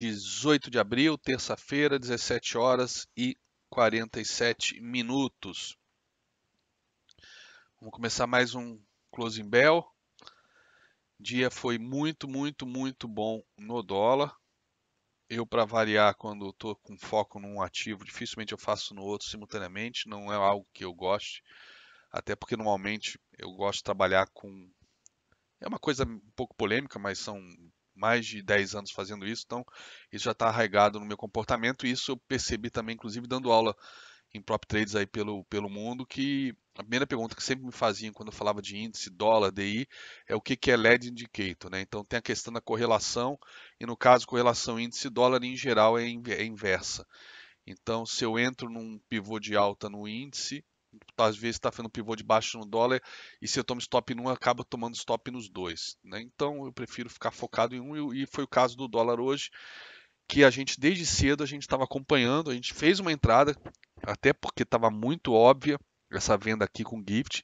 18 de abril, terça-feira, 17 horas e 47 minutos. Vamos começar mais um Closing Bell. dia foi muito, muito, muito bom no dólar. Eu, para variar, quando estou com foco num ativo, dificilmente eu faço no outro simultaneamente, não é algo que eu goste. Até porque normalmente eu gosto de trabalhar com. É uma coisa um pouco polêmica, mas são mais de 10 anos fazendo isso, então isso já está arraigado no meu comportamento e isso eu percebi também, inclusive dando aula em prop trades aí pelo, pelo mundo, que a primeira pergunta que sempre me faziam quando eu falava de índice, dólar, DI, é o que, que é LED indicator, né? Então tem a questão da correlação, e no caso correlação índice dólar em geral é, é inversa. Então se eu entro num pivô de alta no índice, às vezes está fazendo pivô de baixo no dólar e se eu tomo stop num, acaba tomando stop nos dois. Né? Então eu prefiro ficar focado em um e foi o caso do dólar hoje, que a gente desde cedo a gente estava acompanhando, a gente fez uma entrada, até porque estava muito óbvia essa venda aqui com gift,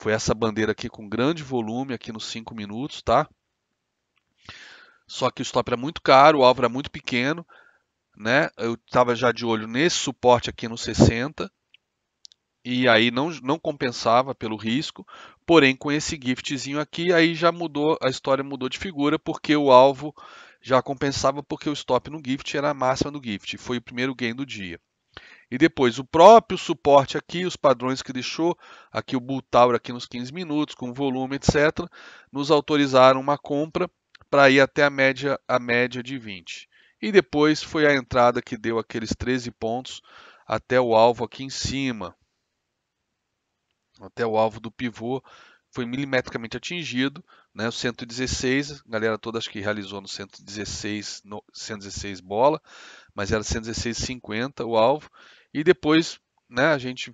foi essa bandeira aqui com grande volume aqui nos 5 minutos, tá? Só que o stop era muito caro, o alvo era muito pequeno, né? Eu estava já de olho nesse suporte aqui no 60, e aí não, não compensava pelo risco, porém com esse giftzinho aqui, aí já mudou, a história mudou de figura, porque o alvo já compensava porque o stop no gift era a máxima do gift, foi o primeiro gain do dia. E depois o próprio suporte aqui, os padrões que deixou, aqui o Bull Tower aqui nos 15 minutos, com volume, etc, nos autorizaram uma compra para ir até a média, a média de 20. E depois foi a entrada que deu aqueles 13 pontos até o alvo aqui em cima, até o alvo do pivô, foi milimetricamente atingido, né? O 116, a galera toda acho que realizou no 116, no 116 bola, mas era 116,50 o alvo. E depois, né, a gente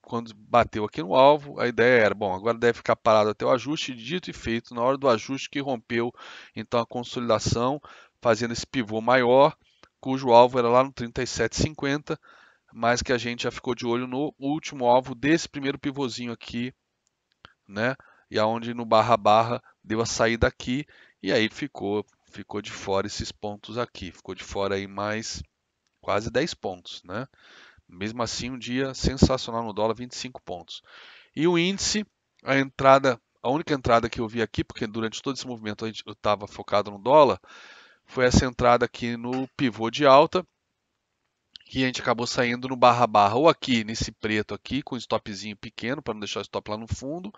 quando bateu aqui no alvo, a ideia era, bom, agora deve ficar parado até o ajuste, dito e feito, na hora do ajuste que rompeu, então a consolidação, fazendo esse pivô maior, cujo alvo era lá no 37,50, mas que a gente já ficou de olho no último alvo desse primeiro pivozinho aqui, né? E aonde no barra barra deu a saída aqui e aí ficou ficou de fora esses pontos aqui, ficou de fora aí mais quase 10 pontos, né? Mesmo assim, um dia sensacional no dólar, 25 pontos. E o índice, a entrada, a única entrada que eu vi aqui, porque durante todo esse movimento a gente estava focado no dólar, foi essa entrada aqui no pivô de alta, que a gente acabou saindo no barra barra ou aqui nesse preto aqui com stopzinho pequeno para não deixar o stop lá no fundo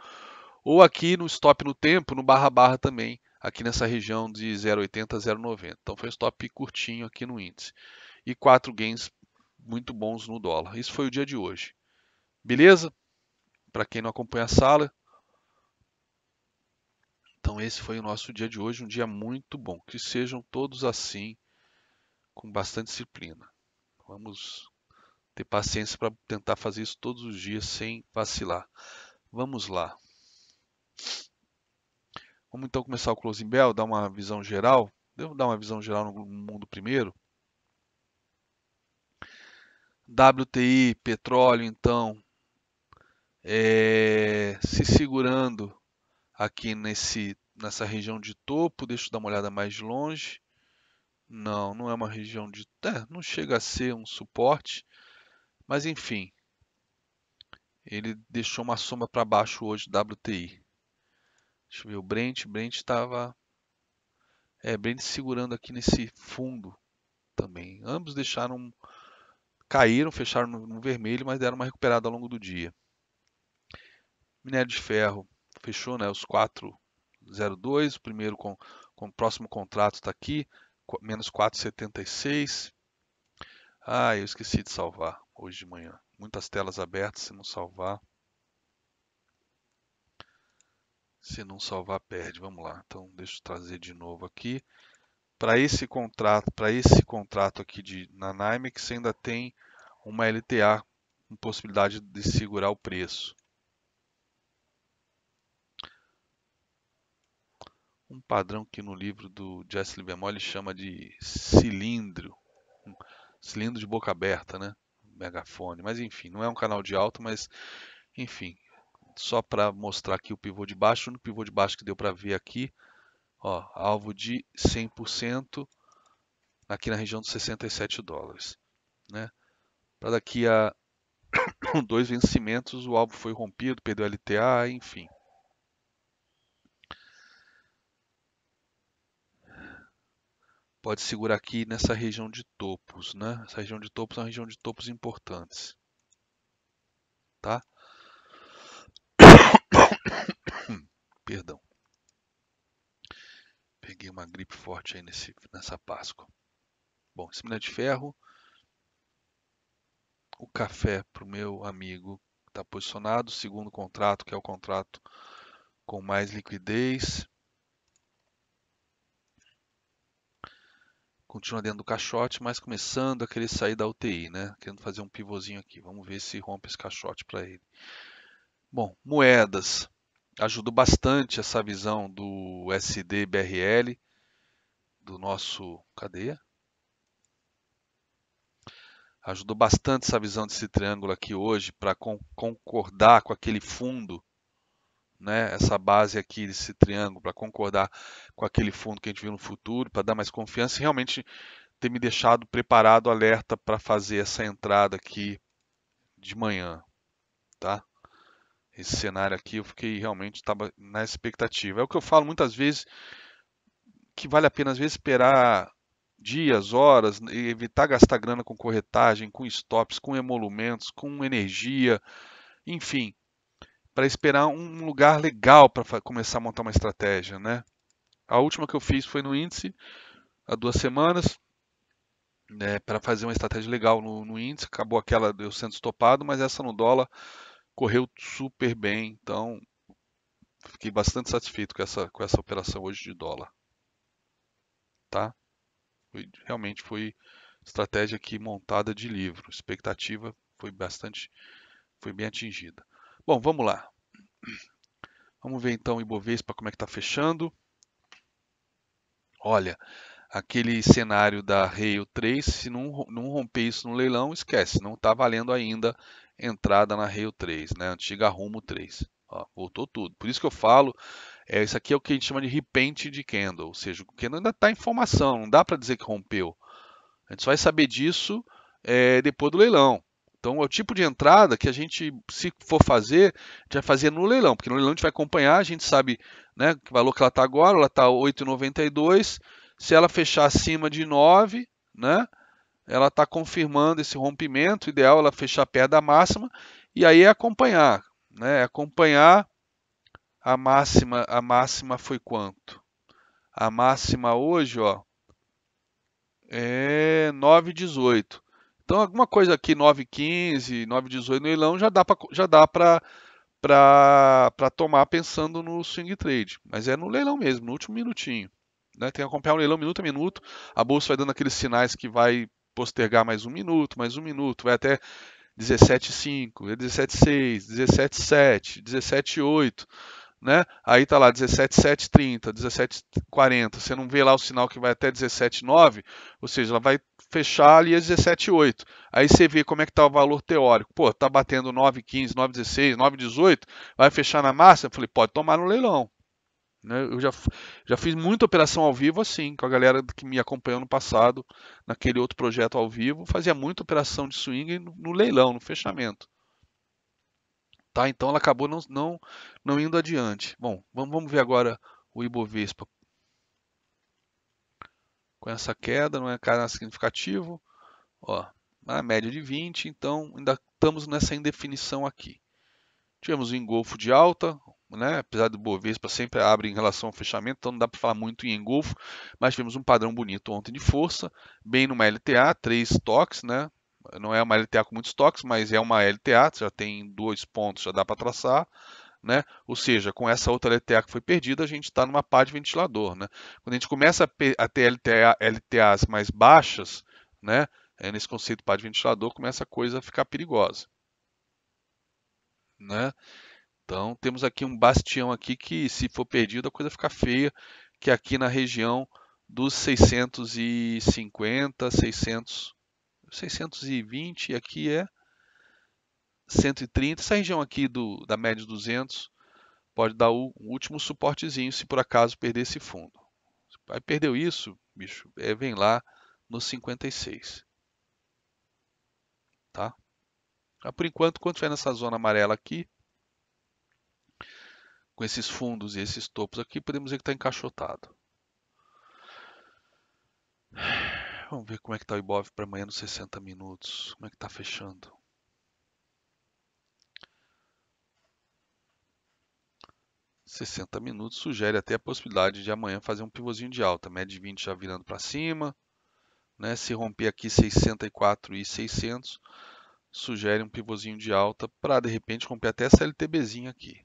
ou aqui no stop no tempo no barra barra também aqui nessa região de 0,80 a 0,90 então foi um stop curtinho aqui no índice e quatro gains muito bons no dólar isso foi o dia de hoje beleza para quem não acompanha a sala então esse foi o nosso dia de hoje um dia muito bom que sejam todos assim com bastante disciplina Vamos ter paciência para tentar fazer isso todos os dias sem vacilar. Vamos lá. Vamos então começar o closing bell, dar uma visão geral. Devo dar uma visão geral no mundo primeiro. WTI, petróleo, então, é, se segurando aqui nesse, nessa região de topo. Deixa eu dar uma olhada mais de longe. Não, não é uma região de. É, não chega a ser um suporte, mas enfim. Ele deixou uma soma para baixo hoje, WTI. Deixa eu ver o Brent. Brent estava. É, Brent segurando aqui nesse fundo também. Ambos deixaram. Caíram, fecharam no, no vermelho, mas deram uma recuperada ao longo do dia. Minério de ferro fechou né, os 402, o primeiro com, com o próximo contrato está aqui, menos 4,76. Ah, eu esqueci de salvar hoje de manhã. Muitas telas abertas, se não salvar. Se não salvar, perde. Vamos lá. Então, deixa eu trazer de novo aqui. Para esse contrato, para esse contrato aqui de na NYMEX ainda tem uma LTA com possibilidade de segurar o preço. um padrão que no livro do Jesse Livermore ele chama de cilindro, cilindro de boca aberta, né? Megafone, mas enfim, não é um canal de alto, mas enfim, só para mostrar aqui o pivô de baixo, no pivô de baixo que deu para ver aqui, ó, alvo de 100% aqui na região dos 67 dólares, né? Para daqui a dois vencimentos, o alvo foi rompido, perdeu LTA, enfim. pode segurar aqui nessa região de topos, né? Essa região de topos é uma região de topos importantes, tá? Perdão. Peguei uma gripe forte aí nesse, nessa Páscoa. Bom, semina de ferro. O café para o meu amigo está posicionado. Segundo contrato, que é o contrato com mais liquidez. Continua dentro do caixote, mas começando a querer sair da UTI, né? Querendo fazer um pivôzinho aqui. Vamos ver se rompe esse caixote para ele. Bom, moedas. Ajuda bastante essa visão do SD-BRL, do nosso... cadeia ajudou bastante essa visão desse triângulo aqui hoje para con concordar com aquele fundo né, essa base aqui, desse triângulo, para concordar com aquele fundo que a gente viu no futuro, para dar mais confiança e realmente ter me deixado preparado, alerta para fazer essa entrada aqui de manhã, tá? Esse cenário aqui eu fiquei realmente estava na expectativa. É o que eu falo muitas vezes que vale a pena às vezes esperar dias, horas, evitar gastar grana com corretagem, com stops, com emolumentos, com energia, enfim, para esperar um lugar legal para começar a montar uma estratégia, né? A última que eu fiz foi no índice, há duas semanas, né, para fazer uma estratégia legal no, no índice. Acabou aquela, deu sendo estopado, mas essa no dólar correu super bem. Então, fiquei bastante satisfeito com essa, com essa operação hoje de dólar. Tá? Foi, realmente foi estratégia aqui montada de livro. Expectativa foi bastante, foi bem atingida. Bom, vamos lá. Vamos ver então o Ibovespa como é que está fechando. Olha, aquele cenário da Rail 3, se não, não romper isso no leilão, esquece, não está valendo ainda entrada na Rail 3, né? antiga Rumo 3. Ó, voltou tudo. Por isso que eu falo, é, isso aqui é o que a gente chama de repente de candle, ou seja, o candle ainda está em formação, não dá para dizer que rompeu. A gente só vai saber disso é, depois do leilão. Então é o tipo de entrada que a gente, se for fazer, já fazer no leilão, porque no leilão a gente vai acompanhar, a gente sabe né, que valor que ela está agora, ela está 8,92. Se ela fechar acima de 9, né, ela está confirmando esse rompimento. O ideal é ela fechar perto da máxima e aí é acompanhar. Né, é acompanhar a máxima, a máxima foi quanto? A máxima hoje, ó, é 9,18. Então alguma coisa aqui 9,15, 9,18 no leilão já dá para já dá para para tomar pensando no swing trade, mas é no leilão mesmo, no último minutinho. Né? Tem que acompanhar o leilão minuto a minuto. A bolsa vai dando aqueles sinais que vai postergar mais um minuto, mais um minuto, vai até 17,5, 17,6, 17,7, 17,8 né? Aí tá lá 17730, 1740, você não vê lá o sinal que vai até 179, ou seja, ela vai fechar ali a 178. Aí você vê como é que tá o valor teórico. Pô, tá batendo 915, 916, 918, vai fechar na massa, eu falei, pode tomar no leilão. Né? Eu já, já fiz muita operação ao vivo assim, com a galera que me acompanhou no passado, naquele outro projeto ao vivo, fazia muita operação de swing no, no leilão, no fechamento. Tá? Então ela acabou não, não, não indo adiante. Bom, vamos ver agora o Ibovespa. Com essa queda, não é cara significativo. Ó, a média de 20, então ainda estamos nessa indefinição aqui. Tivemos um engolfo de alta, né? apesar do Bovespa sempre abre em relação ao fechamento, então não dá para falar muito em engolfo, mas tivemos um padrão bonito ontem de força, bem numa LTA, três toques, né? não é uma LTA com muitos toques, mas é uma LTA, já tem dois pontos, já dá para traçar. Né? Ou seja, com essa outra LTA que foi perdida, a gente está numa pá de ventilador. Né? Quando a gente começa a, ter LTA, LTAs mais baixas, né? é nesse conceito pá de ventilador, começa a coisa a ficar perigosa. Né? Então, temos aqui um bastião aqui que, se for perdido, a coisa fica feia, que é aqui na região dos 650, 600 620 e aqui é 130. Essa região aqui do, da média 200 pode dar o último suportezinho se por acaso perder esse fundo. Aí perdeu isso, bicho, é, vem lá no 56. Tá? Mas por enquanto, quando estiver nessa zona amarela aqui, com esses fundos e esses topos aqui, podemos dizer que está encaixotado. Vamos ver como é que está o Ibov para amanhã nos 60 minutos. Como é que está fechando? Sessenta minutos sugere até a possibilidade de amanhã fazer um pivôzinho de alta, média de 20 já virando para cima, né? Se romper aqui 604 e 600, sugere um pivôzinho de alta para de repente romper até essa LTBzinha aqui.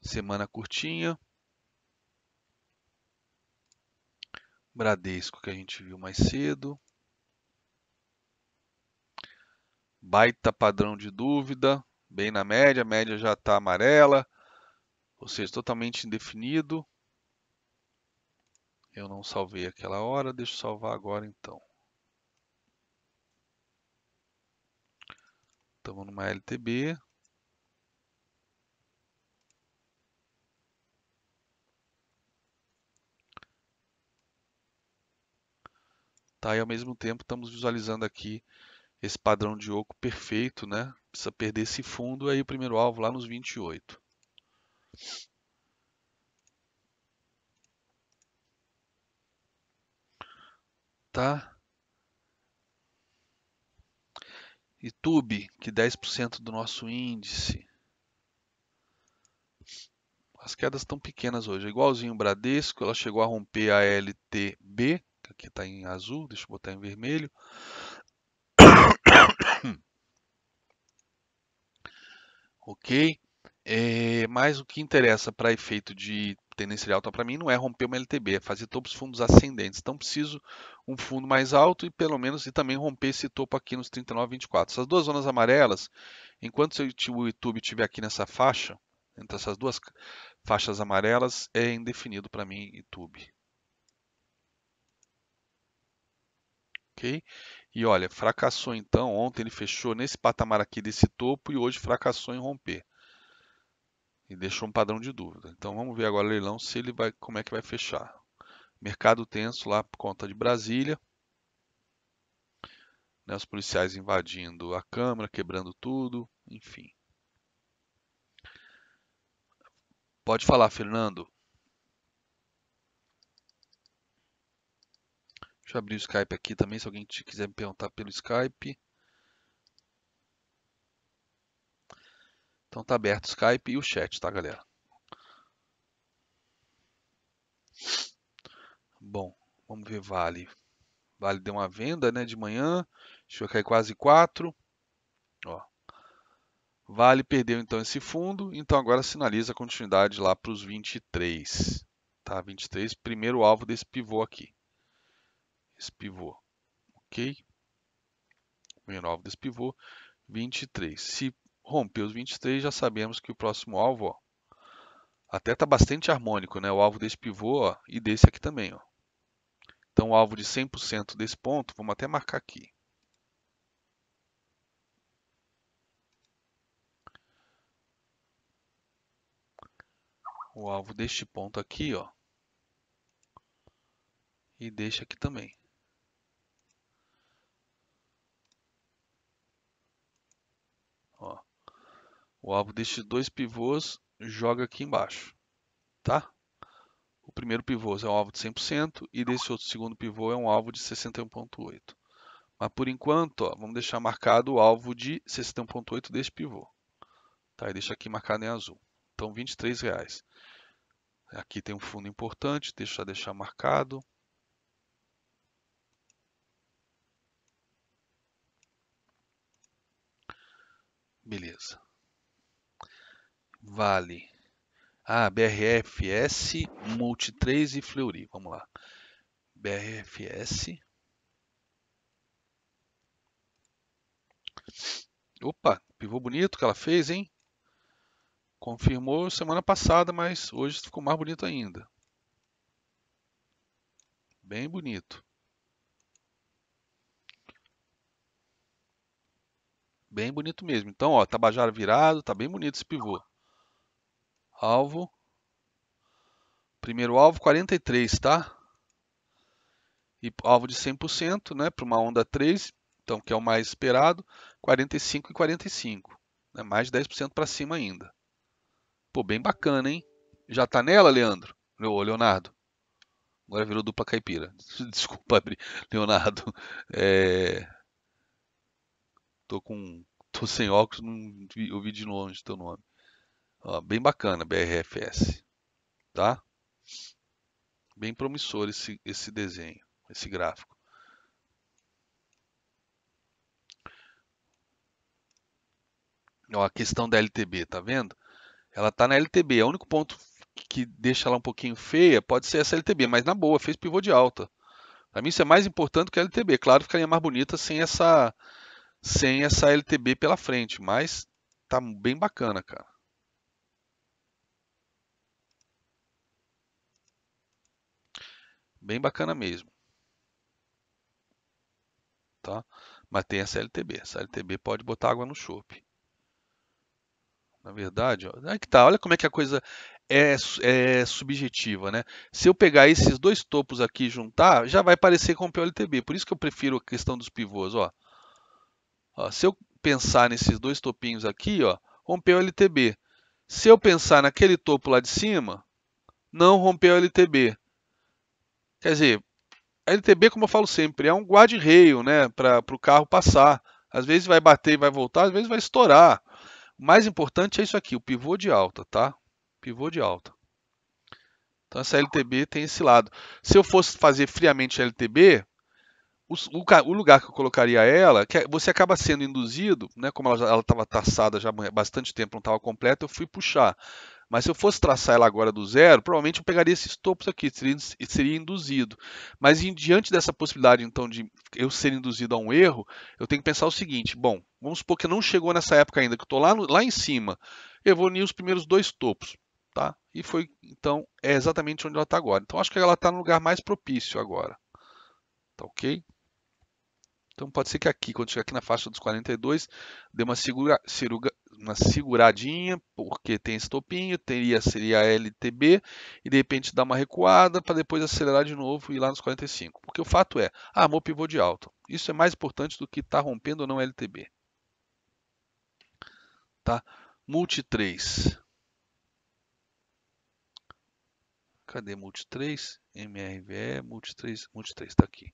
Semana curtinha, Bradesco, que a gente viu mais cedo. Baita padrão de dúvida, bem na média, a média já está amarela, ou seja, totalmente indefinido. Eu não salvei aquela hora, deixa eu salvar agora então. Estamos numa LTB, Tá? E ao mesmo tempo estamos visualizando aqui esse padrão de oco perfeito, né? Precisa perder esse fundo aí o primeiro alvo lá nos 28. Tá? tube que 10% do nosso índice. As quedas estão pequenas hoje, é igualzinho o Bradesco, ela chegou a romper a LTB, aqui está em azul, deixa eu botar em vermelho. ok? É, mas o que interessa para efeito de tendência alta para mim não é romper uma LTB, é fazer topos fundos ascendentes. Então preciso um fundo mais alto e pelo menos e também romper esse topo aqui nos 39,24. Essas duas zonas amarelas, enquanto o YouTube estiver aqui nessa faixa, entre essas duas faixas amarelas, é indefinido para mim YouTube. ok? E olha, fracassou então, ontem ele fechou nesse patamar aqui desse topo e hoje fracassou em romper. E deixou um padrão de dúvida. Então vamos ver agora o leilão se ele vai, como é que vai fechar. Mercado tenso lá por conta de Brasília. Né, os policiais invadindo a Câmara, quebrando tudo, enfim. Pode falar, Fernando. Deixa eu abrir o Skype aqui também, se alguém quiser me perguntar pelo Skype. Então tá aberto o Skype e o chat, tá, galera? Bom, vamos ver Vale. Vale deu uma venda, né, de manhã. Deixa eu cair quase 4. Ó. Vale perdeu então esse fundo, então agora sinaliza a continuidade lá para os 23, tá? 23, primeiro alvo desse pivô aqui esse pivô, ok? menor desse pivô, 23. Se romper os 23, já sabemos que o próximo alvo, ó, até está bastante harmônico, né? O alvo desse pivô ó, e desse aqui também. Ó. Então, o alvo de 100% desse ponto, vamos até marcar aqui. O alvo deste ponto aqui, ó, e deixa aqui também. O alvo destes dois pivôs joga aqui embaixo, tá? O primeiro pivô é um alvo de 100% e desse outro segundo pivô é um alvo de 61.8. Mas por enquanto, ó, vamos deixar marcado o alvo de 61.8 desse pivô. Tá? E deixa aqui marcado em azul. Então, R$ reais. Aqui tem um fundo importante, deixa deixar marcado. Beleza. Vale. Ah, BRFS, Multi 3 e Fleury. Vamos lá. BRFS. Opa, pivô bonito que ela fez, hein? Confirmou semana passada, mas hoje ficou mais bonito ainda. Bem bonito. Bem bonito mesmo. Então, ó, Tabajara virado, tá bem bonito esse pivô alvo. Primeiro alvo 43, tá? E alvo de 100%, né, para uma onda 3, então que é o mais esperado, 45 e 45. Né, mais de 10% para cima ainda. Pô, bem bacana, hein? Já tá nela, Leandro? Ô, Leonardo. Agora virou dupla caipira. Desculpa, Leonardo. É... Tô com tô sem óculos, não ouvi de longe teu nome. Ó, bem bacana, BRFS. Tá? Bem promissor esse, esse desenho, esse gráfico. Ó, a questão da LTB, tá vendo? Ela está na LTB. É o único ponto que deixa ela um pouquinho feia pode ser essa LTB, mas na boa, fez pivô de alta. Para mim isso é mais importante que a LTB. Claro, ficaria mais bonita sem essa sem essa LTB pela frente, mas tá bem bacana, cara. Bem bacana mesmo. Tá? Mas tem a CLTB. A CLTB pode botar água no chope. Na verdade, ó, é que tá. Olha como é que a coisa é, é, subjetiva, né? Se eu pegar esses dois topos aqui e juntar, já vai parecer com o PLTB. Por isso que eu prefiro a questão dos pivôs, ó. ó se eu pensar nesses dois topinhos aqui, ó, rompeu o LTB. Se eu pensar naquele topo lá de cima, não rompeu o LTB. Quer dizer, a LTB, como eu falo sempre, é um guarda-reio né, para o carro passar. Às vezes vai bater e vai voltar, às vezes vai estourar. O mais importante é isso aqui, o pivô de alta, tá? Pivô de alta. Então essa LTB tem esse lado. Se eu fosse fazer friamente a LTB, o, o, o, lugar que eu colocaria ela, que é, você acaba sendo induzido, né, como ela estava taçada já há bastante tempo, não estava completa, eu fui puxar. Mas se eu fosse traçar ela agora do zero, provavelmente eu pegaria esses topos aqui, seria, seria induzido. Mas em, diante dessa possibilidade, então, de eu ser induzido a um erro, eu tenho que pensar o seguinte: bom, vamos supor que não chegou nessa época ainda, que eu estou lá, lá em cima, eu vou unir os primeiros dois topos. Tá? E foi, então, é exatamente onde ela está agora. Então, acho que ela está no lugar mais propício agora. Tá ok? Então, pode ser que aqui, quando chegar aqui na faixa dos 42, dê uma segura, ciruga, uma seguradinha, porque tem estopinho, teria, seria a LTB, e de repente dá uma recuada para depois acelerar de novo e ir lá nos 45. Porque o fato é, armou ah, pivô de alto. Isso é mais importante do que tá rompendo ou não LTB. Tá? Multi 3. Cadê Multi 3? MRVE, Multi 3, Multi 3, está aqui.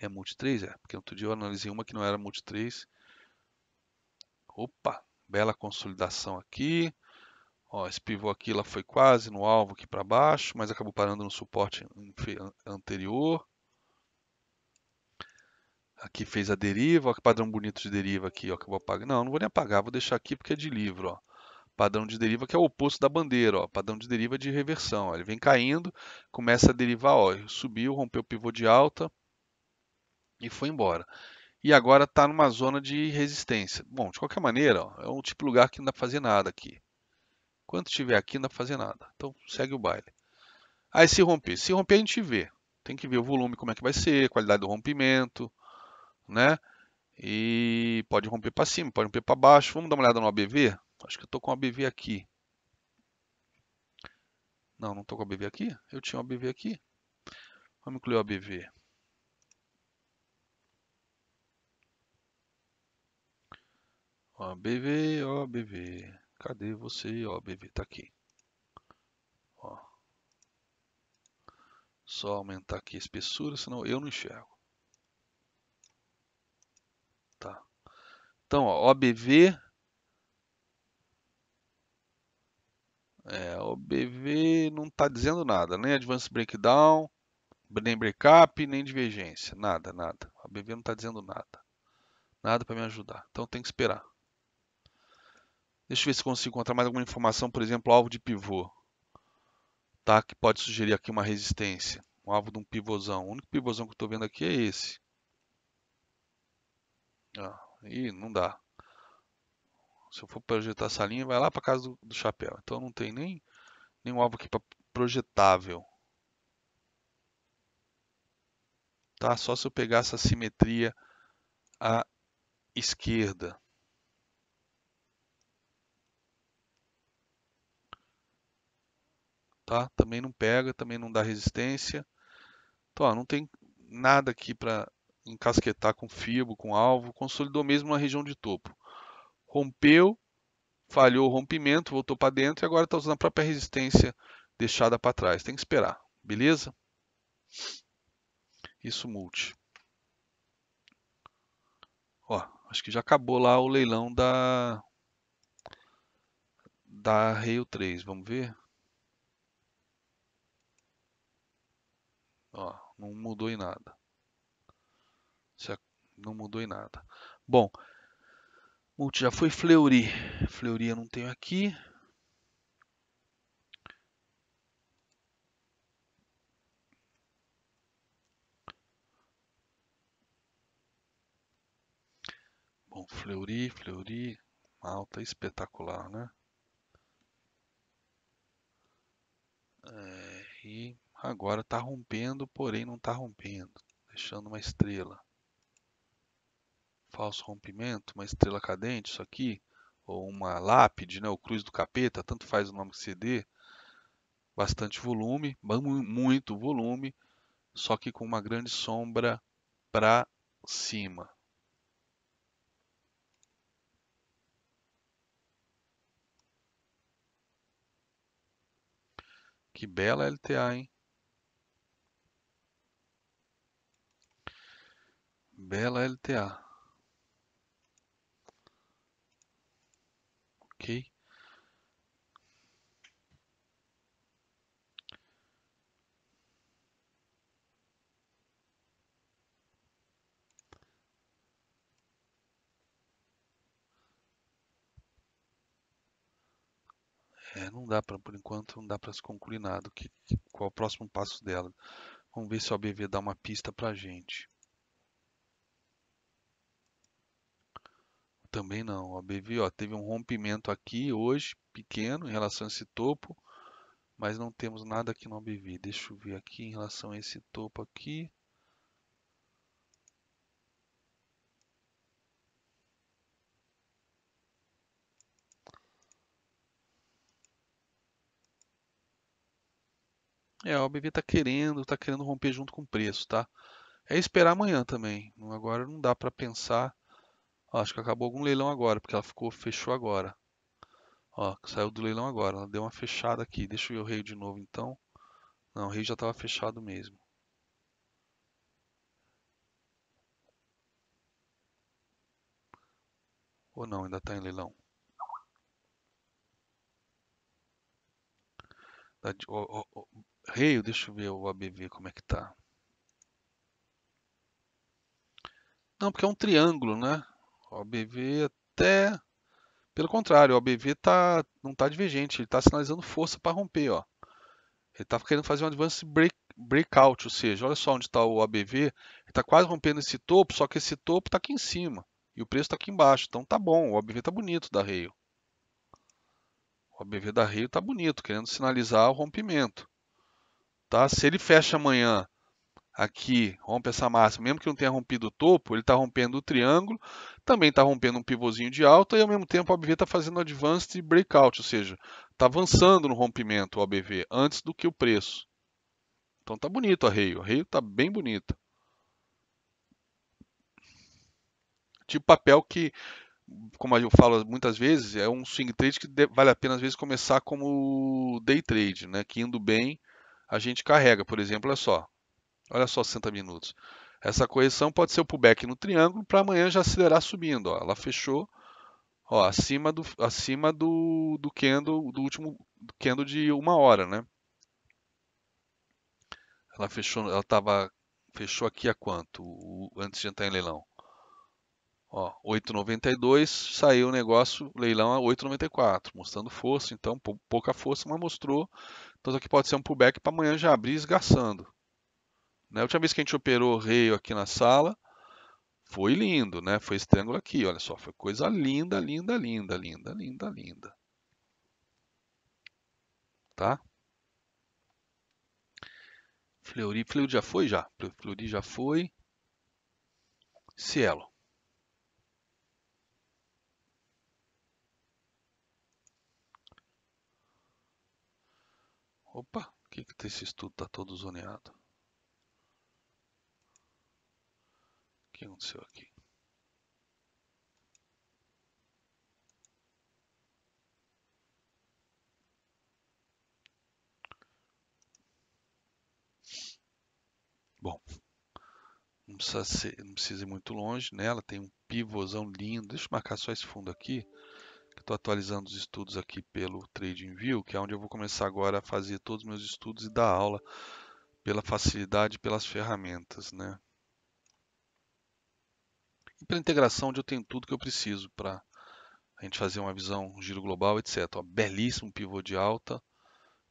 É Multi 3? É, porque outro dia eu analisei uma que não era Multi 3 Opa, bela consolidação aqui. Ó, esse pivô aqui ela foi quase no alvo aqui para baixo, mas acabou parando no suporte anterior. Aqui fez a deriva, ó, que padrão bonito de deriva aqui, ó, que eu vou apagar. Não, não vou nem apagar, vou deixar aqui porque é de livro, ó. Padrão de deriva que é o oposto da bandeira, ó. Padrão de deriva de reversão, ó. Ele vem caindo, começa a derivar, ó. Subiu, rompeu o pivô de alta e foi embora e agora está numa zona de resistência. Bom, de qualquer maneira, ó, é um tipo de lugar que não dá para fazer nada aqui. Quando estiver aqui, não dá para fazer nada. Então, segue o baile. Aí se romper. Se romper, a gente vê. Tem que ver o volume, como é que vai ser, qualidade do rompimento, né? E pode romper para cima, pode romper para baixo. Vamos dar uma olhada no ABV? Acho que eu estou com o ABV aqui. Não, não estou com o ABV aqui? Eu tinha o ABV aqui. Vamos incluir o ABV. ó BV, Cadê você, BV, Tá aqui. Ó. Só aumentar aqui a espessura, senão eu não enxergo. Tá. Então, ó, OBV. É, OBV não está dizendo nada, nem Advanced Breakdown, nem Breakup, nem Divergência, nada, nada. OBV não está dizendo nada nada para me ajudar. Então tem que esperar. Deixa eu ver se consigo encontrar mais alguma informação, por exemplo, alvo de pivô. Tá? Que pode sugerir aqui uma resistência. Um alvo de um pivôzão. O único pivôzão que eu estou vendo aqui é esse. Ah, e não dá. Se eu for projetar essa linha, vai lá para casa do, do, chapéu. Então não tem nem nenhum alvo aqui para projetável. Tá? Só se eu pegar essa simetria à esquerda. tá? Também não pega, também não dá resistência. Então, ó, não tem nada aqui para encasquetar com fibro, com alvo, consolidou mesmo na região de topo. Rompeu, falhou o rompimento, voltou para dentro e agora está usando a própria resistência deixada para trás. Tem que esperar, beleza? Isso multi. Ó, acho que já acabou lá o leilão da da Rail 3. Vamos ver? Ó, não mudou em nada. É, não mudou em nada. Bom, multi já foi Fleury. Fleury eu não tenho aqui. Bom, Fleury, Fleury, alta espetacular, né? É, e... Agora está rompendo, porém não está rompendo, deixando uma estrela. Falso rompimento, uma estrela cadente, isso aqui, ou uma lápide, né, o cruz do capeta, tanto faz o nome que CD, Bastante volume, muito volume, só que com uma grande sombra para cima. Que bela LTA, hein? Bela LTA. Ok. É, não dá para por enquanto não dá para se concluir nada que, qual é o próximo passo dela. Vamos ver se a OBV dá uma pista para a gente. também não. A BV ó, teve um rompimento aqui hoje, pequeno, em relação a esse topo, mas não temos nada aqui no ABV. Deixa eu ver aqui em relação a esse topo aqui. É, o BV está querendo, está querendo romper junto com o preço, tá? É esperar amanhã também. Agora não dá para pensar Ó, acho que acabou algum leilão agora, porque ela ficou fechou agora. Ó, saiu do leilão agora, ela deu uma fechada aqui. Deixa eu ver o rei de novo então. Não, o rei já estava fechado mesmo. Ou não, ainda está em leilão. O, o, o, rei, deixa eu ver o ABV como é que tá. Não, porque é um triângulo, né? O OBV até. Pelo contrário, o OBV tá, não está divergente, ele está sinalizando força para romper. Ó. Ele está querendo fazer um advance break, breakout, ou seja, olha só onde está o OBV, ele está quase rompendo esse topo, só que esse topo está aqui em cima e o preço está aqui embaixo, então tá bom, o OBV está bonito da Rail. O OBV da Rio está bonito, querendo sinalizar o rompimento. Tá? Se ele fecha amanhã aqui rompe essa máxima, mesmo que não tenha rompido o topo, ele está rompendo o triângulo, também está rompendo um pivôzinho de alta e ao mesmo tempo o ABV está fazendo advanced breakout, ou seja, está avançando no rompimento o ABV antes do que o preço. Então tá bonito o arreio, o arreio está bem bonito. Tipo papel que, como eu falo muitas vezes, é um swing trade que vale a pena às vezes começar como day trade, né? que indo bem a gente carrega. Por exemplo, é só, Olha só, 60 minutos. Essa correção pode ser o pullback no triângulo para amanhã já acelerar subindo. Ó. Ela fechou ó, acima do acima do, do candle do último candle de uma hora, né? Ela fechou, ela tava fechou aqui a quanto? O, antes de entrar em leilão. 8,92 saiu o negócio, leilão a 8,94, mostrando força, então pouca força, mas mostrou. Então isso aqui pode ser um pullback para amanhã já abrir esgaçando. Né? A última vez que a gente operou rei aqui na sala, foi lindo, né? Foi esse aqui, olha só, foi coisa linda, linda, linda, linda, linda, linda. Tá? Fleury, Fleury já foi já, Fleury já foi. Cielo. Opa, o que que esse estudo tá todo zoneado? que aconteceu aqui? Bom, não precisa, ser, não precisa ir muito longe, né? Ela tem um pivôzão lindo. Deixa eu marcar só esse fundo aqui que estou atualizando os estudos aqui pelo TradingView, que é onde eu vou começar agora a fazer todos os meus estudos e dar aula pela facilidade e pelas ferramentas, né? pela integração onde eu tenho tudo que eu preciso para a gente fazer uma visão, um giro global, etc. Ó, belíssimo pivô de alta,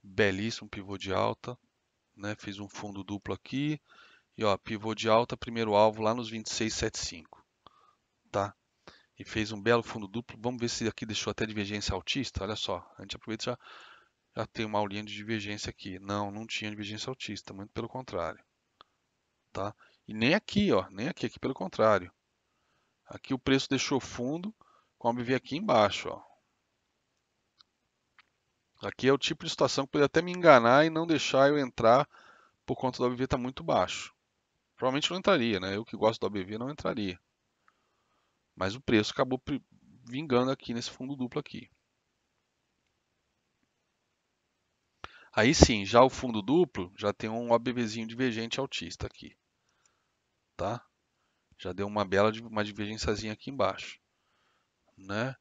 belíssimo pivô de alta, né? Fiz um fundo duplo aqui e ó, pivô de alta, primeiro alvo lá nos 2675, tá? E fez um belo fundo duplo. Vamos ver se aqui deixou até divergência altista. Olha só, a gente aproveita já já tem uma aulinha de divergência aqui. Não, não tinha divergência altista, muito pelo contrário, tá? E nem aqui, ó, nem aqui, aqui pelo contrário. Aqui o preço deixou fundo, como vi aqui embaixo. Ó. Aqui é o tipo de situação que poderia até me enganar e não deixar eu entrar por conta do ABV estar tá muito baixo. Provavelmente não entraria, né? Eu que gosto do ABV não entraria. Mas o preço acabou vingando aqui nesse fundo duplo aqui. Aí sim, já o fundo duplo já tem um OBVzinho divergente altista aqui. Tá? Já deu uma bela uma divergênciazinha aqui embaixo, né?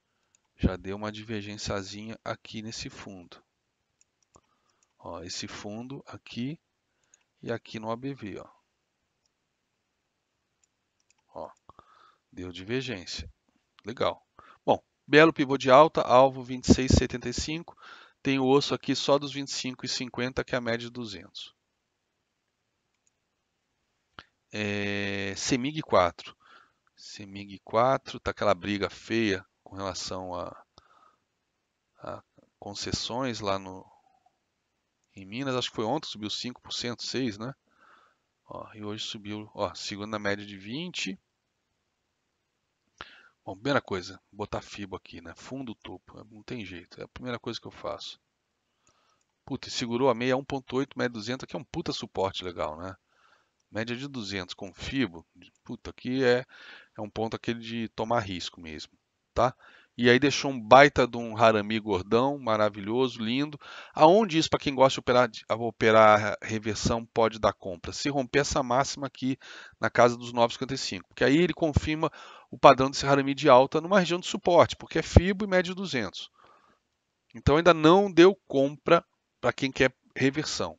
Já deu uma divergênciazinha aqui nesse fundo. Ó, esse fundo aqui e aqui no ABV, ó. Ó, deu divergência. Legal. Bom, belo pivô de alta, alvo 26,75. Tem o osso aqui só dos 25 e 50, que é a média de 200 é, CEMIG 4. CEMIG 4 está aquela briga feia com relação a, a concessões lá no, em Minas, acho que foi ontem, subiu 5%, 6%, né? Ó, e hoje subiu, ó, segunda média de 20. Bom, primeira coisa, botar FIBO aqui, né? Fundo topo, né? não tem jeito, é a primeira coisa que eu faço. Puta, segurou a meia 1.8, média 200, aqui é um puta suporte legal, né? Média de 200 com FIBO, puta, aqui é, é um ponto aquele de tomar risco mesmo, tá? E aí deixou um baita de um harami gordão, maravilhoso, lindo. Aonde isso, para quem gosta de operar, de operar reversão, pode dar compra? Se romper essa máxima aqui na casa dos 9,55. Porque aí ele confirma o padrão desse harami de alta numa região de suporte, porque é FIBO e média de 200. Então ainda não deu compra para quem quer reversão.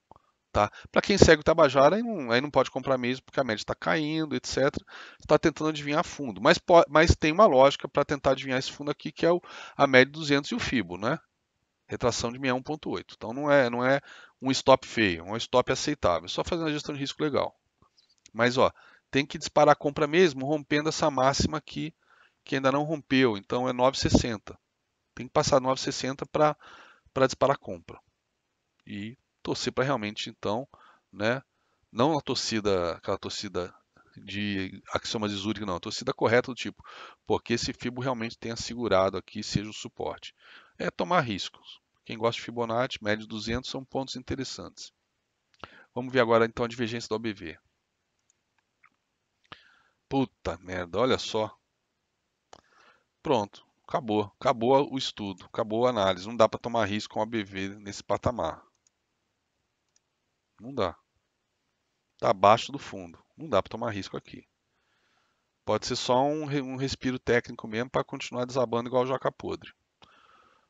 Tá? Para quem segue o Tabajara, aí não, aí não, pode comprar mesmo, porque a média está caindo, etc. Está tentando adivinhar fundo. Mas, mas tem uma lógica para tentar adivinhar esse fundo aqui, que é o, a média 200 e o FIBO, né? Retração de 1,8. Então não é, não é um stop feio, é um stop aceitável. Só fazendo a gestão de risco legal. Mas ó, tem que disparar a compra mesmo, rompendo essa máxima aqui, que ainda não rompeu. Então é 9,60. Tem que passar 9,60 para disparar a compra. E torcer para realmente então, né, não a torcida, aquela torcida de axioma de Zurich, não, a torcida correta do tipo, porque esse fibo realmente tenha segurado aqui, seja o suporte. É tomar riscos. Quem gosta de Fibonacci, média 200 são pontos interessantes. Vamos ver agora então a divergência do OBV. Puta merda, olha só. Pronto, acabou, acabou o estudo, acabou a análise, não dá para tomar risco com a BV nesse patamar. Não dá. Está abaixo do fundo. Não dá para tomar risco aqui. Pode ser só um, um respiro técnico mesmo para continuar desabando igual Joca podre.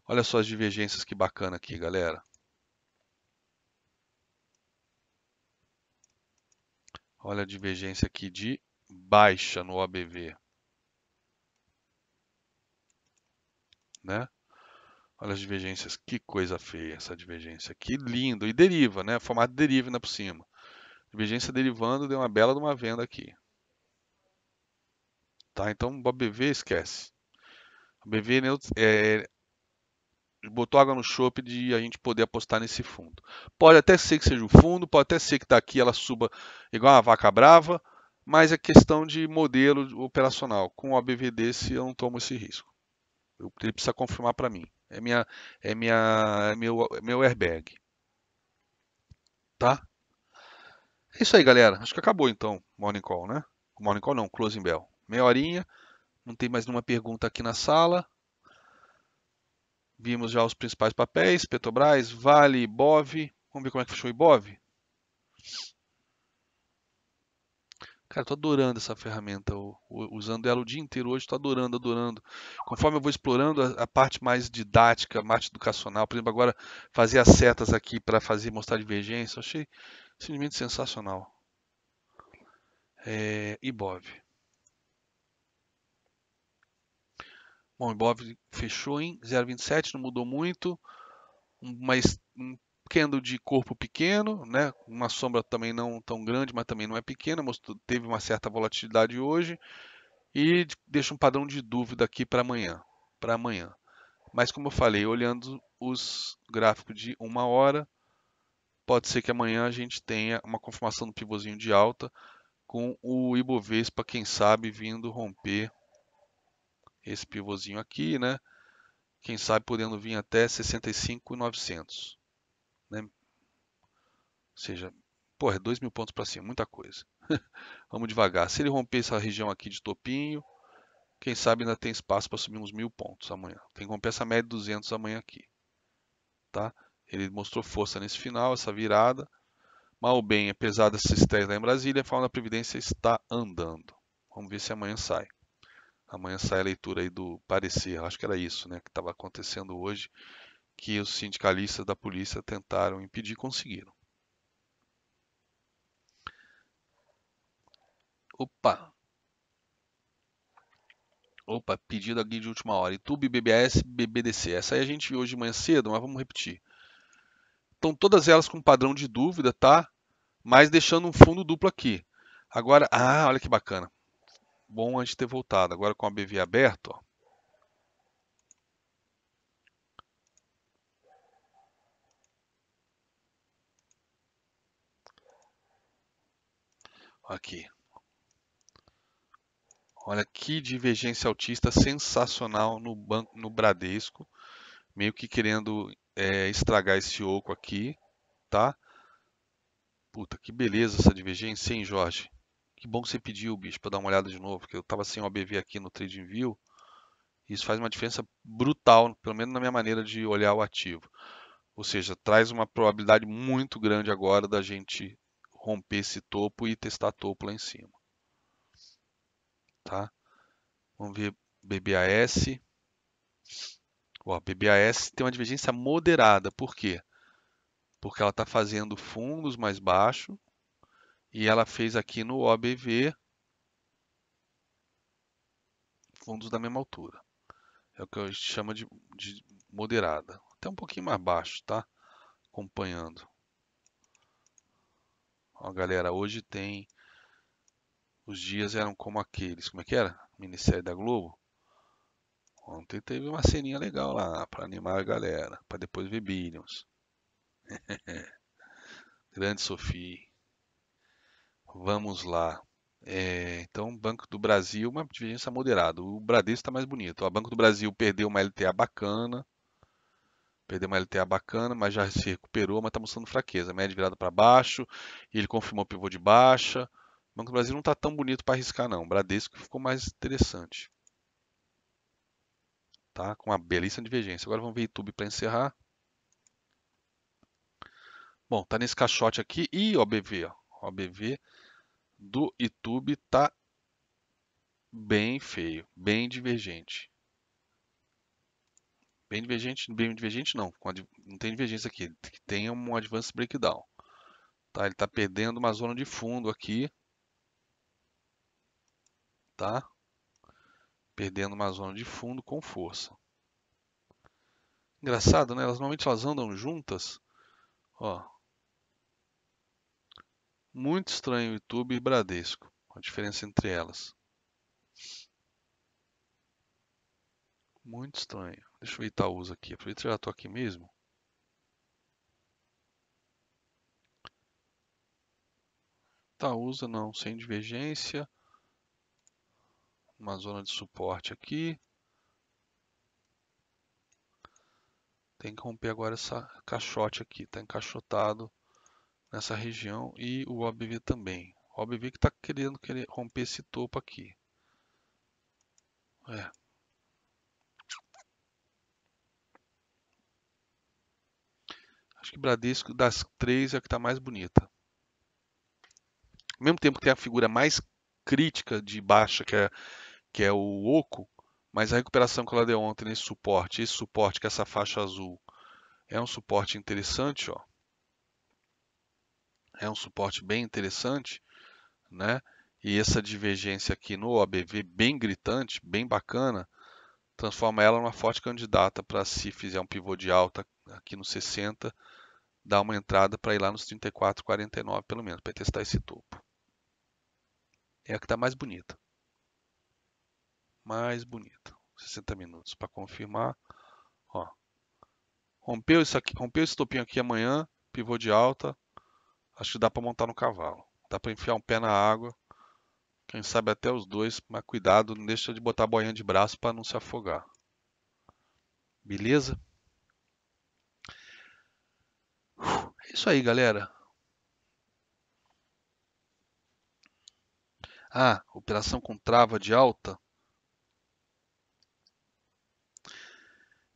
Olha só as divergências que bacana aqui, galera. Olha a divergência aqui de baixa no OBV. Né? Olha as divergências, que coisa feia essa divergência, que lindo. E deriva, né? Formato deriva ainda por cima. Divergência derivando deu uma bela de uma venda aqui. Tá, então o BobBV esquece. O BV é, é botou água no chope de a gente poder apostar nesse fundo. Pode até ser que seja o fundo, pode até ser que daqui ela suba igual uma vaca brava, mas é questão de modelo operacional. Com o ABV desse eu não tomo esse risco. Ele precisa confirmar para mim. É minha, é minha, é meu, é meu airbag. Tá? É isso aí, galera. Acho que acabou então o Morning Call, né? morning Call não, Closing Bell. Meia horinha. Não tem mais nenhuma pergunta aqui na sala. Vimos já os principais papéis, Petrobras, Vale, Bov. Vamos ver como é que fechou o Ibov? Cara, tô adorando essa ferramenta, usando ela o dia inteiro hoje, tô adorando, adorando. Conforme eu vou explorando a, a parte mais didática, a parte educacional, por exemplo, agora fazer as setas aqui para fazer mostrar divergência, achei simplesmente sensacional. É, IBOV. Bom, IBOV fechou em 0,27, não mudou muito. Uma, um Kendall de corpo pequeno, né? uma sombra também não tão grande, mas também não é pequena, teve uma certa volatilidade hoje e deixa um padrão de dúvida aqui para amanhã, para amanhã. Mas como eu falei, olhando os gráficos de uma hora, pode ser que amanhã a gente tenha uma confirmação do pivôzinho de alta com o Ibovespa, quem sabe, vindo romper esse pivôzinho aqui, né? Quem sabe podendo vir até 65,900. Né? Ou seja, porra, é 2 mil pontos para cima, muita coisa. Vamos devagar. Se ele romper essa região aqui de topinho, quem sabe ainda tem espaço para subir uns mil pontos amanhã. Tem que romper essa média de 200 amanhã aqui. Tá? Ele mostrou força nesse final, essa virada. Mal ou bem, apesar é desses testes lá em Brasília, a fauna da Previdência está andando. Vamos ver se amanhã sai. Amanhã sai a leitura aí do parecer, acho que era isso né, que estava acontecendo hoje que os sindicalistas da polícia tentaram impedir, conseguiram. Opa! Opa, pedido aqui de última hora. YouTube, BBS, BBDC. Essa aí a gente viu hoje de manhã cedo, mas vamos repetir. Então, todas elas com padrão de dúvida, tá? Mas deixando um fundo duplo aqui. Agora, ah, olha que bacana. Bom a gente ter voltado. Agora com a BV aberto, ó. aqui. Olha que divergência autista sensacional no banco, no Bradesco, meio que querendo é, estragar esse oco aqui, tá? Puta, que beleza essa divergência, hein, Jorge? Que bom que você pediu, bicho, para dar uma olhada de novo, porque eu tava sem OBV aqui no TradingView. Isso faz uma diferença brutal, pelo menos na minha maneira de olhar o ativo. Ou seja, traz uma probabilidade muito grande agora da gente romper esse topo e testar topo lá em cima. Tá? Vamos ver BBAS. Ó, BBAS tem uma divergência moderada. Por quê? Porque ela está fazendo fundos mais baixo e ela fez aqui no OBV fundos da mesma altura. É o que a gente chama de, de moderada. Até um pouquinho mais baixo, tá? Acompanhando. Ó, galera, hoje tem. Os dias eram como aqueles. Como é que era? Minissérie da Globo. Ontem teve uma ceninha legal lá para animar a galera, para depois ver Billions. Grande Sofia. Vamos lá. É, então, Banco do Brasil, uma divergência moderada. O Bradesco está mais bonito. O Banco do Brasil perdeu uma LTA bacana. Perdeu uma LTA bacana, mas já se recuperou, mas está mostrando fraqueza. Média virada para baixo, e ele confirmou pivô de baixa. O Banco do Brasil não está tão bonito para arriscar, não. O Bradesco ficou mais interessante. Tá? Com uma belíssima divergência. Agora vamos ver YouTube para encerrar. Bom, tá nesse caixote aqui e OBV, ó. OBV do YouTube tá bem feio, bem divergente. Bem divergente, bem divergente não, não tem divergência aqui, tem um advance breakdown. Tá, ele está perdendo uma zona de fundo aqui. Tá? Perdendo uma zona de fundo com força. Engraçado, né? Elas normalmente elas andam juntas. Ó. Muito estranho YouTube e Bradesco. A diferença entre elas. Muito estranho. Deixa eu ver Itaúsa aqui. Aproveita que já estou aqui mesmo. Itaúsa não, sem divergência. Uma zona de suporte aqui. Tem que romper agora essa caixote aqui. Está encaixotado nessa região e o OBV também. O OBV que está querendo, querendo romper esse topo aqui. É. Acho que Bradesco, das três, é a que está mais bonita. Ao mesmo tempo que tem a figura mais crítica de baixa, que é, que é o oco, mas a recuperação que ela deu ontem nesse suporte, esse suporte que é essa faixa azul, é um suporte interessante, ó. É um suporte bem interessante, né? E essa divergência aqui no OBV bem gritante, bem bacana, transforma ela numa forte candidata para se fizer um pivô de alta aqui no 60 dar uma entrada para ir lá nos 34,49 pelo menos, para testar esse topo. É a que está mais bonita. Mais bonita. 60 minutos para confirmar. Ó. Rompeu isso aqui, rompeu esse topinho aqui amanhã, pivô de alta. Acho que dá para montar no cavalo. Dá para enfiar um pé na água. Quem sabe até os dois, mas cuidado, não deixa de botar boinha de braço para não se afogar. Beleza? É isso aí, galera. Ah, operação com trava de alta.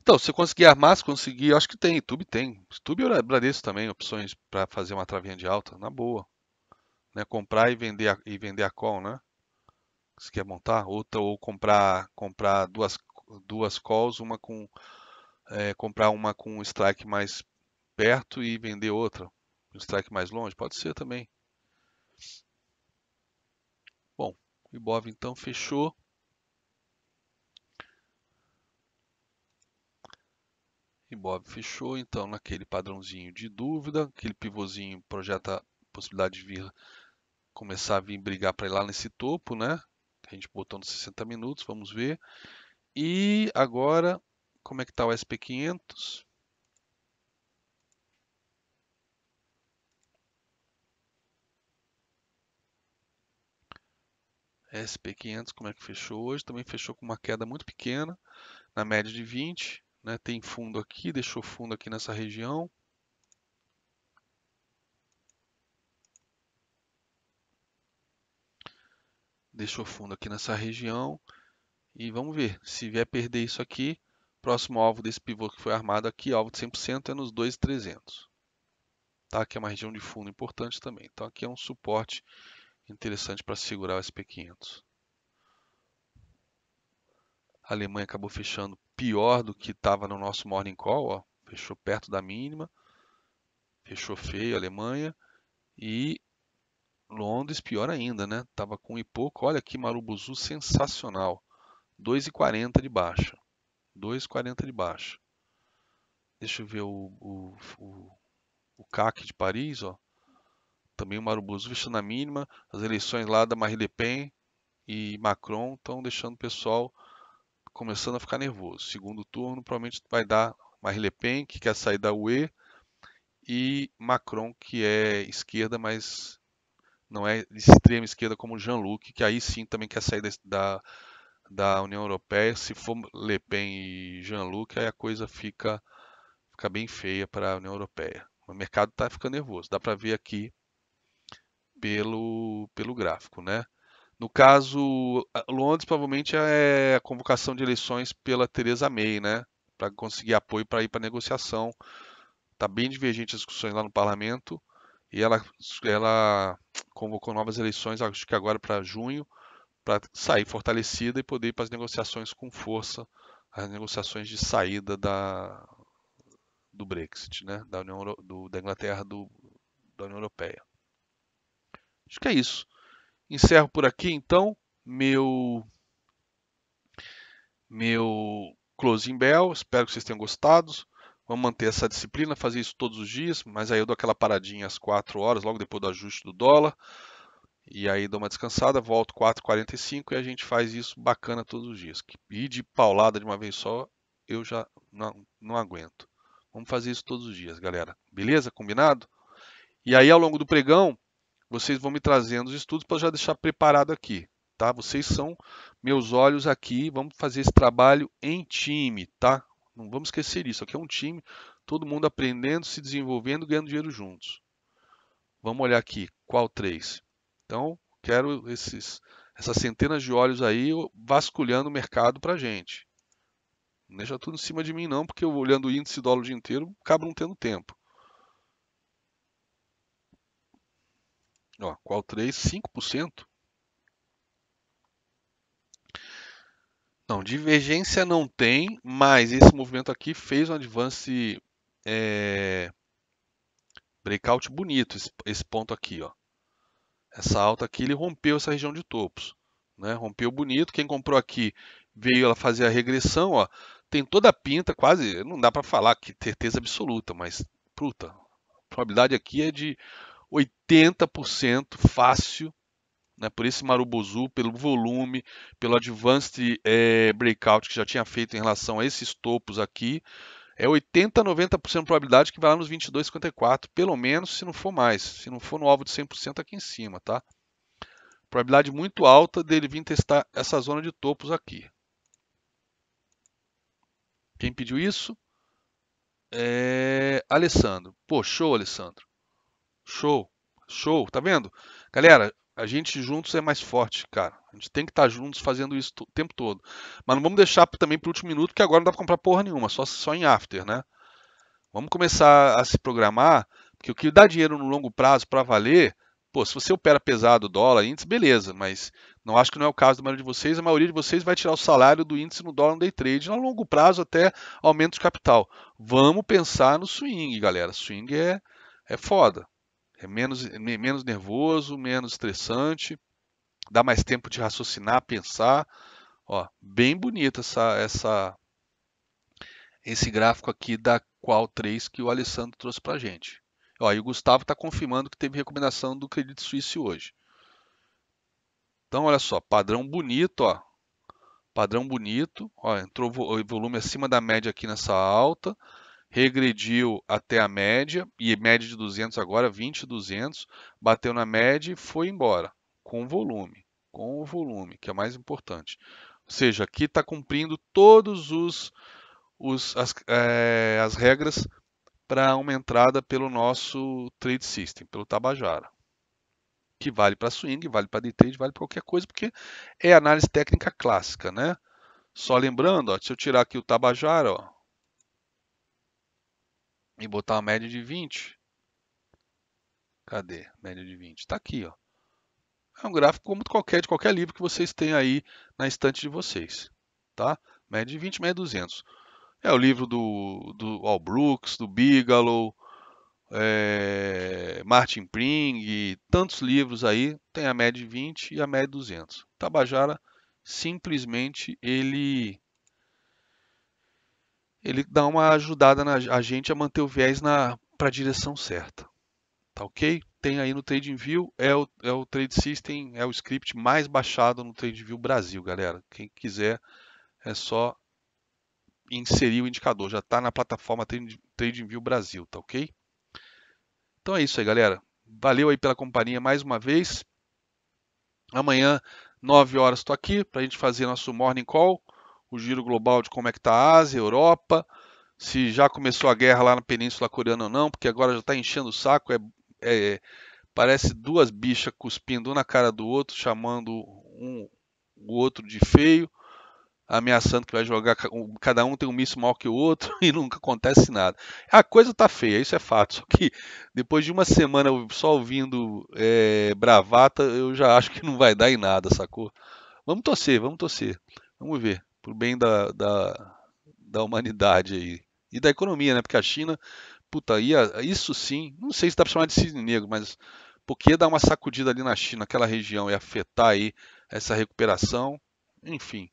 Então, se conseguir armar, se conseguir, acho que tem, YouTube tem. YouTube e Bradesco também, opções para fazer uma travinha de alta, na boa. Né? Comprar e vender a, e vender a call, né? Se quer é montar, tá? outra ou comprar comprar duas duas calls, uma com é, comprar uma com strike mais perto e vender outra. Um strike mais longe? Pode ser também. Bom, o Ibov então fechou. Ibov fechou, então naquele padrãozinho de dúvida, aquele pivôzinho projeta a possibilidade de vir começar a vir brigar para ir lá nesse topo, né? A gente botou nos 60 minutos, vamos ver. E agora, como é que está o SP500? SP500, como é que fechou hoje, também fechou com uma queda muito pequena, na média de 20, né? tem fundo aqui, deixou fundo aqui nessa região. Deixou fundo aqui nessa região. E vamos ver, se vier perder isso aqui, próximo alvo desse pivô que foi armado aqui, alvo de 100%, é nos 2.300. Tá? aqui é uma região de fundo importante também. Então aqui é um suporte interessante para segurar o SP500. A Alemanha acabou fechando pior do que estava no nosso morning call, ó, fechou perto da mínima, fechou feio a Alemanha e Londres pior ainda, né? Tava com um e pouco, olha que marubuzu sensacional. 2,40 de baixa. 2,40 de baixa. Deixa eu ver o, o, o, o CAC de Paris, ó também o Marubuzu fechando na mínima, as eleições lá da Marie Le Pen e Macron estão deixando o pessoal começando a ficar nervoso. Segundo turno provavelmente vai dar Marie Le Pen, que quer sair da UE, e Macron, que é esquerda, mas não é de extrema esquerda como Jean-Luc, que aí sim também quer sair da, da União Europeia. Se for Le Pen e Jean-Luc, aí a coisa fica, fica bem feia para a União Europeia. O mercado está ficando nervoso. Dá para ver aqui pelo, pelo gráfico, né? No caso, Londres provavelmente é a convocação de eleições pela Teresa May, né? Para conseguir apoio para ir para negociação. Está bem divergente as discussões lá no parlamento e ela, ela convocou novas eleições, acho que agora para junho, para sair fortalecida e poder ir para as negociações com força, as negociações de saída da, do Brexit, né? da, União, do, da Inglaterra do, da União Europeia. Acho que é isso. Encerro por aqui então meu meu closing bell. Espero que vocês tenham gostado. Vamos manter essa disciplina, fazer isso todos os dias, mas aí eu dou aquela paradinha às 4 horas, logo depois do ajuste do dólar. E aí dou uma descansada, volto 4h45 e a gente faz isso bacana todos os dias. E de paulada de uma vez só, eu já não, não aguento. Vamos fazer isso todos os dias, galera. Beleza? Combinado? E aí, ao longo do pregão, vocês vão me trazendo os estudos para já deixar preparado aqui, tá? Vocês são meus olhos aqui, vamos fazer esse trabalho em time, tá? Não vamos esquecer isso, aqui é um time, todo mundo aprendendo, se desenvolvendo, ganhando dinheiro juntos. Vamos olhar aqui, qual três? Então, quero esses, essas centenas de olhos aí vasculhando o mercado para gente. Não deixa tudo em cima de mim não, porque eu olhando o índice dólar o dia inteiro, acabo não tendo tempo. Ó, qual 3? 5%? Não, divergência não tem, mas esse movimento aqui fez um advance é, breakout bonito, esse, esse, ponto aqui. Ó. Essa alta aqui, ele rompeu essa região de topos. Né? Rompeu bonito, quem comprou aqui veio ela fazer a regressão, ó, tem toda a pinta, quase, não dá para falar que certeza absoluta, mas, puta, a probabilidade aqui é de 80% fácil, né, por esse Marubozu, pelo volume, pelo advanced é, breakout que já tinha feito em relação a esses topos aqui, é 80, 90% de probabilidade que vai lá nos 22,54, pelo menos se não for mais, se não for no alvo de 100% aqui em cima, tá? Probabilidade muito alta dele vir testar essa zona de topos aqui. Quem pediu isso? É... Alessandro. Pô, show, Alessandro. Show, show, tá vendo? Galera, a gente juntos é mais forte, cara. A gente tem que estar tá juntos fazendo isso o tempo todo. Mas não vamos deixar também para o último minuto, que agora não dá para comprar porra nenhuma, só, só em after, né? Vamos começar a se programar, porque o que dá dinheiro no longo prazo para valer, pô, se você opera pesado dólar, índice, beleza, mas não acho que não é o caso da maioria de vocês. A maioria de vocês vai tirar o salário do índice no dólar no day trade, no longo prazo até aumento de capital. Vamos pensar no swing, galera. Swing é, é foda é menos, é menos nervoso, menos estressante, dá mais tempo de raciocinar, pensar. Ó, bem bonito essa, essa, esse gráfico aqui da Qual 3 que o Alessandro trouxe para a gente. Ó, e o Gustavo está confirmando que teve recomendação do Credit Suisse hoje. Então, olha só, padrão bonito, ó. Padrão bonito, ó, entrou o volume acima da média aqui nessa alta regrediu até a média, e média de 200 agora, 20, 200, bateu na média e foi embora, com volume, com o volume, que é mais importante. Ou seja, aqui está cumprindo todos os, os as, é, as regras para uma entrada pelo nosso trade system, pelo Tabajara. Que vale para swing, vale para day trade, vale para qualquer coisa, porque é análise técnica clássica, né? Só lembrando, ó, se eu tirar aqui o Tabajara, ó, e botar uma média de 20. Cadê? Média de 20. Está aqui, ó. É um gráfico como qualquer, de qualquer livro que vocês têm aí na estante de vocês. Tá? Média de 20, média de 200. É o livro do, do Al Brooks, do Bigelow, é, Martin Pring, tantos livros aí, tem a média de 20 e a média de 200. Tabajara, simplesmente, ele ele dá uma ajudada na, a gente a manter o viés para a direção certa. Tá ok? Tem aí no TradingView, é o, é o Trade System, é o script mais baixado no TradingView Brasil, galera. Quem quiser é só inserir o indicador, já está na plataforma TradingView Brasil, tá ok? Então é isso aí, galera. Valeu aí pela companhia mais uma vez. Amanhã, 9 horas, estou aqui para a gente fazer nosso morning call o giro global de como é que está a Ásia, Europa, se já começou a guerra lá na Península Coreana ou não, porque agora já está enchendo o saco, é, é, parece duas bichas cuspindo um na cara do outro, chamando um, o outro de feio, ameaçando que vai jogar, cada um tem um míssil maior que o outro e nunca acontece nada. A coisa está feia, isso é fato, só que depois de uma semana só ouvindo é, bravata, eu já acho que não vai dar em nada, sacou? Vamos torcer, vamos torcer, vamos ver por bem da, da, da humanidade aí. E da economia, né? Porque a China, puta, ia, ah, isso sim, não sei se dá pra chamar de cisne negro, mas porque dar uma sacudida ali na China, aquela região, e afetar aí essa recuperação, enfim.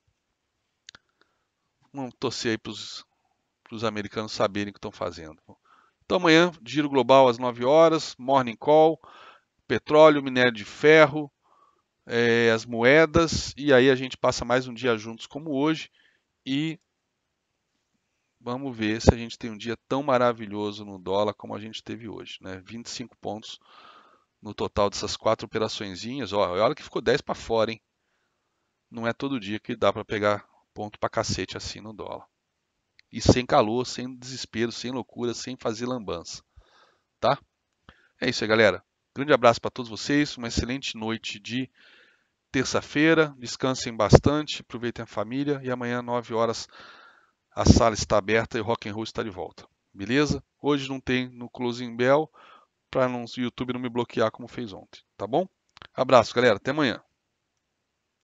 Vamos torcer aí pros, pros americanos saberem o que estão fazendo. Então amanhã, giro global às 9 horas, morning call, petróleo, minério de ferro, é, as moedas, e aí a gente passa mais um dia juntos como hoje e vamos ver se a gente tem um dia tão maravilhoso no dólar como a gente teve hoje, né? 25 pontos no total dessas quatro operaçõeszinhas, ó, olha que ficou 10 para fora, hein? Não é todo dia que dá para pegar ponto para cacete assim no dólar. E sem calor, sem desespero, sem loucura, sem fazer lambança, tá? É isso aí, galera. Grande abraço para todos vocês, uma excelente noite de terça-feira, descansem bastante, aproveitem a família e amanhã, 9 horas, a sala está aberta e o Rock and Roll está de volta. Beleza? Hoje não tem no Closing Bell para o YouTube não me bloquear como fez ontem, tá bom? Abraço, galera, até amanhã.